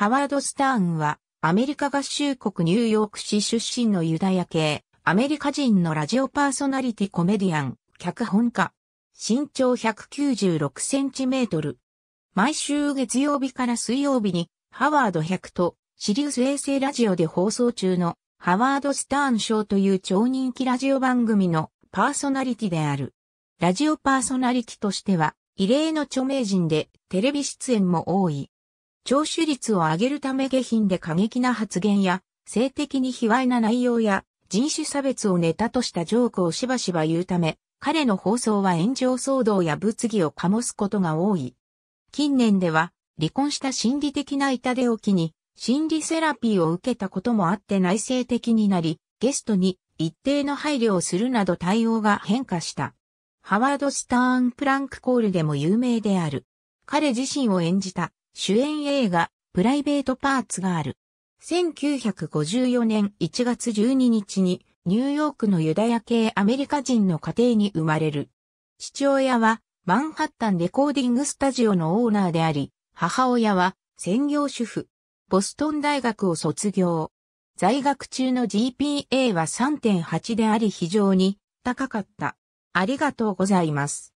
ハワード・スターンは、アメリカ合衆国ニューヨーク市出身のユダヤ系、アメリカ人のラジオパーソナリティコメディアン、脚本家。身長196センチメートル。毎週月曜日から水曜日に、ハワード100と、シリウス衛星ラジオで放送中の、ハワード・スターンショーという超人気ラジオ番組のパーソナリティである。ラジオパーソナリティとしては、異例の著名人で、テレビ出演も多い。聴取率を上げるため下品で過激な発言や、性的に卑猥な内容や、人種差別をネタとしたジョークをしばしば言うため、彼の放送は炎上騒動や物議を醸すことが多い。近年では、離婚した心理的な痛手を機に、心理セラピーを受けたこともあって内省的になり、ゲストに一定の配慮をするなど対応が変化した。ハワード・スターン・プランクコールでも有名である。彼自身を演じた主演映画、プライベートパーツがある。1954年1月12日に、ニューヨークのユダヤ系アメリカ人の家庭に生まれる。父親は、マンハッタンレコーディングスタジオのオーナーであり、母親は、専業主婦。ボストン大学を卒業。在学中の GPA は3.8であり非常に高かった。ありがとうございます。